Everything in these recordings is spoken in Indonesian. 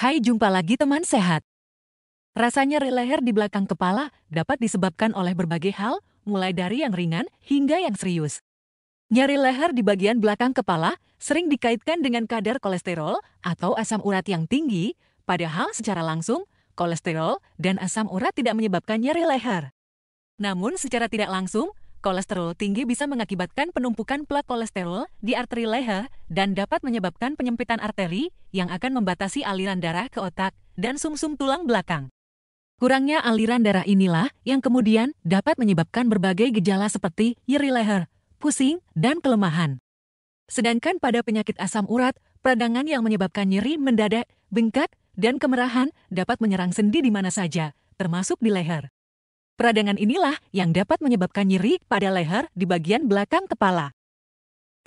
Hai, jumpa lagi teman sehat. Rasanya nyeri leher di belakang kepala dapat disebabkan oleh berbagai hal, mulai dari yang ringan hingga yang serius. Nyeri leher di bagian belakang kepala sering dikaitkan dengan kadar kolesterol atau asam urat yang tinggi, padahal secara langsung, kolesterol dan asam urat tidak menyebabkan nyeri leher. Namun secara tidak langsung, kolesterol tinggi bisa mengakibatkan penumpukan plak kolesterol di arteri leher dan dapat menyebabkan penyempitan arteri yang akan membatasi aliran darah ke otak dan sumsum -sum tulang belakang. Kurangnya aliran darah inilah yang kemudian dapat menyebabkan berbagai gejala seperti nyeri leher, pusing, dan kelemahan. Sedangkan pada penyakit asam urat, peradangan yang menyebabkan nyeri mendadak, bengkak, dan kemerahan dapat menyerang sendi di mana saja, termasuk di leher. Peradangan inilah yang dapat menyebabkan nyeri pada leher di bagian belakang kepala.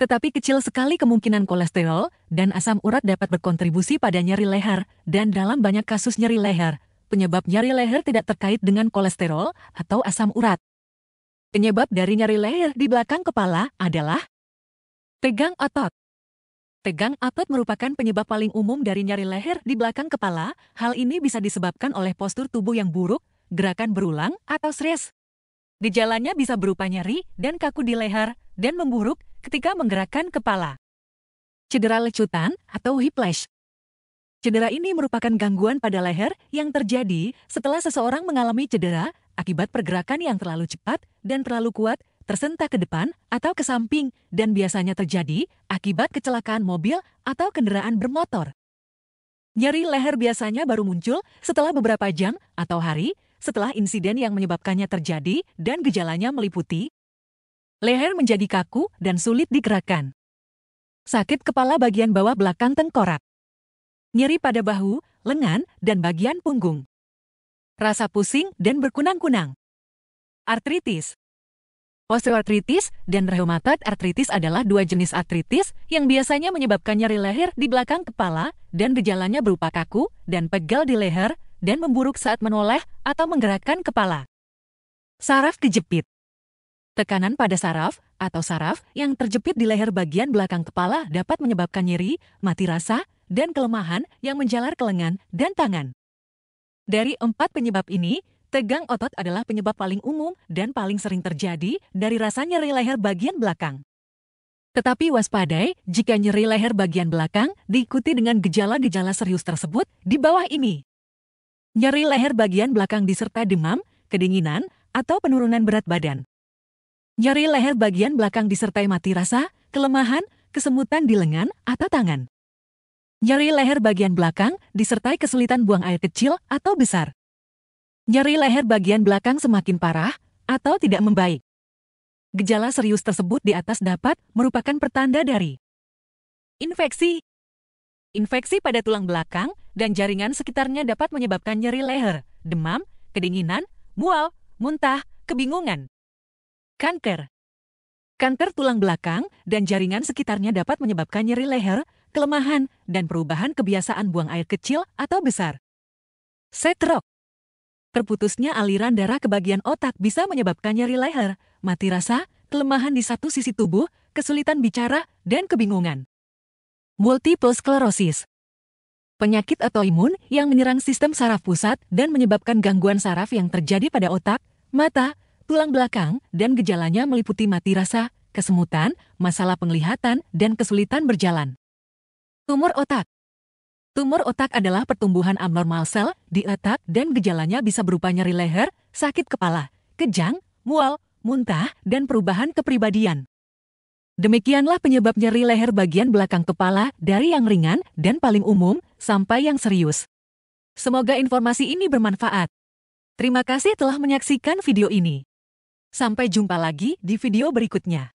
Tetapi kecil sekali kemungkinan kolesterol dan asam urat dapat berkontribusi pada nyeri leher, dan dalam banyak kasus nyeri leher, penyebab nyeri leher tidak terkait dengan kolesterol atau asam urat. Penyebab dari nyeri leher di belakang kepala adalah tegang otot. Tegang otot merupakan penyebab paling umum dari nyeri leher di belakang kepala. Hal ini bisa disebabkan oleh postur tubuh yang buruk, gerakan berulang, atau stres. Gejalanya bisa berupa nyeri dan kaku di leher dan memburuk ketika menggerakkan kepala. Cedera lecutan atau whiplash. Cedera ini merupakan gangguan pada leher yang terjadi setelah seseorang mengalami cedera akibat pergerakan yang terlalu cepat dan terlalu kuat, tersentak ke depan atau ke samping, dan biasanya terjadi akibat kecelakaan mobil atau kendaraan bermotor. Nyeri leher biasanya baru muncul setelah beberapa jam atau hari setelah insiden yang menyebabkannya terjadi dan gejalanya meliputi leher menjadi kaku dan sulit digerakkan. Sakit kepala bagian bawah belakang tengkorak. Nyeri pada bahu, lengan, dan bagian punggung. Rasa pusing dan berkunang-kunang. Artritis Osteoartritis dan rheumatoid artritis adalah dua jenis artritis yang biasanya menyebabkan nyeri leher di belakang kepala dan gejalanya berupa kaku dan pegal di leher, dan memburuk saat menoleh atau menggerakkan kepala. Saraf kejepit Tekanan pada saraf atau saraf yang terjepit di leher bagian belakang kepala dapat menyebabkan nyeri, mati rasa, dan kelemahan yang menjalar ke lengan dan tangan. Dari empat penyebab ini, tegang otot adalah penyebab paling umum dan paling sering terjadi dari rasa nyeri leher bagian belakang. Tetapi waspadai jika nyeri leher bagian belakang diikuti dengan gejala-gejala serius tersebut di bawah ini nyeri leher bagian belakang disertai demam, kedinginan, atau penurunan berat badan. Nyeri leher bagian belakang disertai mati rasa, kelemahan, kesemutan di lengan atau tangan. Nyeri leher bagian belakang disertai kesulitan buang air kecil atau besar. Nyeri leher bagian belakang semakin parah atau tidak membaik. Gejala serius tersebut di atas dapat merupakan pertanda dari infeksi. Infeksi pada tulang belakang dan jaringan sekitarnya dapat menyebabkan nyeri leher, demam, kedinginan, mual, muntah, kebingungan. Kanker Kanker tulang belakang dan jaringan sekitarnya dapat menyebabkan nyeri leher, kelemahan, dan perubahan kebiasaan buang air kecil atau besar. Setrok Terputusnya aliran darah ke bagian otak bisa menyebabkan nyeri leher, mati rasa, kelemahan di satu sisi tubuh, kesulitan bicara, dan kebingungan. Multiple sclerosis penyakit atau imun yang menyerang sistem saraf pusat dan menyebabkan gangguan saraf yang terjadi pada otak, mata, tulang belakang, dan gejalanya meliputi mati rasa, kesemutan, masalah penglihatan, dan kesulitan berjalan. Tumor otak Tumor otak adalah pertumbuhan abnormal sel di otak dan gejalanya bisa berupa nyeri leher, sakit kepala, kejang, mual, muntah, dan perubahan kepribadian. Demikianlah penyebab nyeri leher bagian belakang kepala, dari yang ringan dan paling umum, sampai yang serius. Semoga informasi ini bermanfaat. Terima kasih telah menyaksikan video ini. Sampai jumpa lagi di video berikutnya.